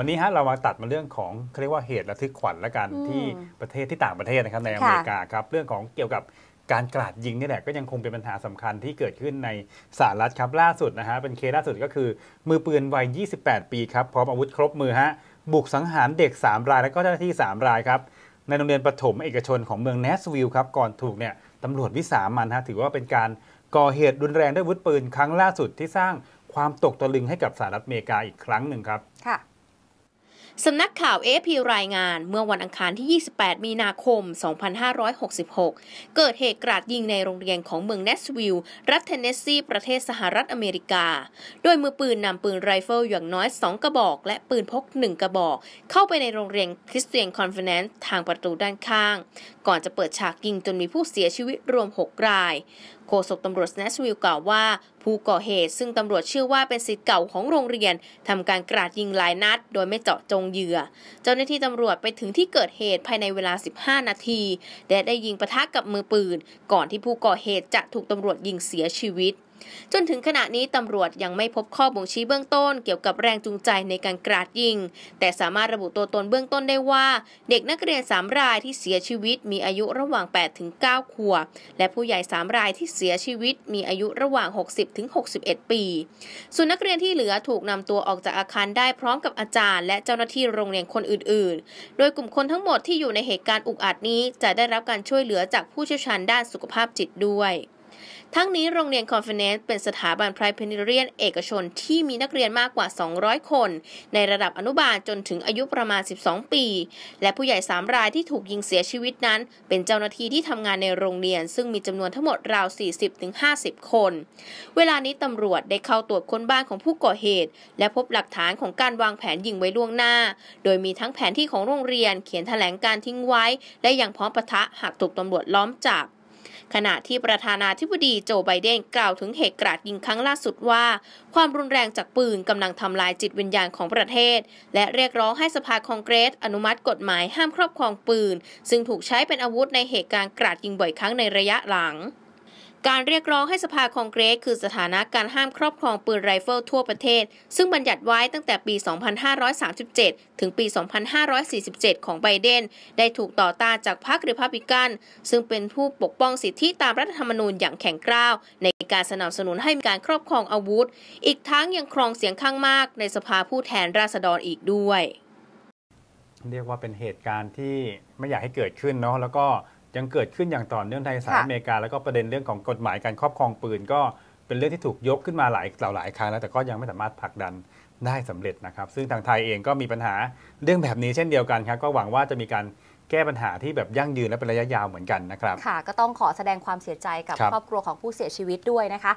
วันนี้ฮะเรามาตัดมาเรื่องของเขาเรียกว่าเหตุระทึกขวัญและกันที่ประเทศที่ต่างประเทศนะครับในอเมริกาครับเรื่องของเกี่ยวกับการกราดยิงนี่แหละก็ยังคงเป็นปัญหาสำคัญที่เกิดขึ้นในสหรัฐครับล่าสุดนะฮะเป็นเคสล่าสุดก็คือมือปืนวัย 28 ปีครับพร้อมอาวุธครบมือฮะบุกสังหารเด็ก 3 รายและก็เจ้าหน้าที่ 3 รายครับ ในโรงเรียนประถมเอกชนของเมืองเนสวิลครับก่อนถูกเนี่ยตำรวจวิสามันฮะถือว่าเป็นการก่อเหตุรุนแรงด้วยวุธปืนครั้งล่าสุดที่สร้างความตกตะลึงให้กับสหรัฐอเมริกาอีกครั้งหนึ่งครับค่ะสำนักข่าวเอพีรายงานเมื่อวันอังคารที่ 28 มีนาคม 2566 เกิดเหตุกราดยิงในโรงเรียนของเมืองเนสวิลล์ รัฐเทนเนสซี ประเทศสหรัฐอเมริกา โดยมือปืนนำปืนไรเฟิลอย่างน้อย 2 กระบอก และปืนพก 1 กระบอก เข้าไปในโรงเรียนคริสเตียนคอนเฟนแนนซ์ทางประตูด้านข้าง ก่อนจะเปิดฉากยิงจนมีผู้เสียชีวิตรวม 6 รายโฆษกตำรวจเนสวิลล์กล่าวว่า ผู้ก่อเหตุซึ่งตำรวจเชื่อว่าเป็นสิทธิ์เก่าของโรงเรียนทำการกราดยิงหลายนัด โดยไม่เจาะจงเหยื่อเจ้าหน้าที่ตำรวจไปถึงที่เกิดเหตุภายในเวลา 15 นาที และได้ยิงปะทะกับมือปืนก่อนที่ผู้ก่อเหตุจะถูกตำรวจยิงเสียชีวิตจนถึงขณะนี้ตำรวจยังไม่พบข้อบ่งชี้เบื้องต้นเกี่ยวกับแรงจูงใจในการกราดยิงแต่สามารถระบุตัวตนเบื้องต้นได้ว่า เด็กนักเรียน3รายที่เสียชีวิตมีอายุระหว่าง8ถึง9ขวบและผู้ใหญ่ 3 รายที่เสียชีวิตมีอายุระหว่าง 60 ถึง 61 ปี ส่วนนักเรียนที่เหลือถูกนำตัวออกจากอาคารได้พร้อมกับอาจารย์ และเจ้าหน้าที่โรงเรียนคนอื่น ๆ โดยกลุ่มคนทั้งหมดที่อยู่ในเหตุการณ์อุกอาจนี้ จะได้รับการช่วยเหลือจากผู้เชี่ยวชาญด้านสุขภาพจิตด้วยทั้งนี้โรงเรียนคอนเฟเนสเป็นสถาบันไพรเพนิเรียนเอกชนที่มีนักเรียนมากกว่า 200 คน ในระดับอนุบาลจนถึงอายุประมาณ 12 ปี และผู้ใหญ่ 3 รายที่ถูกยิงเสียชีวิตนั้น เป็นเจ้าหน้าที่ที่ทำงานในโรงเรียนซึ่งมีจำนวนทั้งหมดราว 40-50 คน เวลานี้ตำรวจได้เข้าตรวจค้นบ้านของผู้ก่อเหตุ และพบหลักฐานของการวางแผนยิงไว้ล่วงหน้า โดยมีทั้งแผนที่ของโรงเรียนเขียนแถลงการทิ้งไว้ และยังพร้อมปะทะหากถูกตำรวจล้อมจับขณะที่ประธานาธิบดีโจไบเดนกล่าวถึงเหตุกราดยิงครั้งล่าสุดว่า ความรุนแรงจากปืนกำลังทำลายจิตวิญญาณของประเทศ และเรียกร้องให้สภาคองเกรสอนุมัติกฎหมายห้ามครอบครองปืน ซึ่งถูกใช้เป็นอาวุธในเหตุการณ์กราดยิงบ่อยครั้งในระยะหลังการเรียกร้องให้สภาคองเกรสคือสถานะการห้ามครอบครองปืนไรเฟิลทั่วประเทศ ซึ่งบัญญัติไว้ตั้งแต่ปี 2537 ถึงปี 2547 ของไบเดน ได้ถูกต่อต้านจากพรรคริพับบิกัน ซึ่งเป็นผู้ปกป้องสิทธิตามรัฐธรรมนูญอย่างแข็งกร้าว ในการสนับสนุนให้มีการครอบครองอาวุธ อีกทั้งยังครองเสียงข้างมากในสภาผู้แทนราษฎรอีกด้วย เรียกว่าเป็นเหตุการณ์ที่ไม่อยากให้เกิดขึ้นเนาะแล้วก็ยังเกิดขึ้นอย่างต่อเนื่องในสหรัฐอเมริกา แล้วก็ประเด็นเรื่องของกฎหมายการครอบครองปืนก็เป็นเรื่องที่ถูกยกขึ้นมาหลายหลายหลายครั้งแล้วแต่ก็ยังไม่สามารถผลักดันได้สำเร็จนะครับ ซึ่งทางไทยเองก็มีปัญหาเรื่องแบบนี้เช่นเดียวกันครับก็หวังว่าจะมีการแก้ปัญหาที่แบบยั่งยืนและเป็นระยะยาวเหมือนกันนะครับค่ะ ก็ต้องขอแสดงความเสียใจกับครอบครัวของผู้เสียชีวิตด้วยนะคะ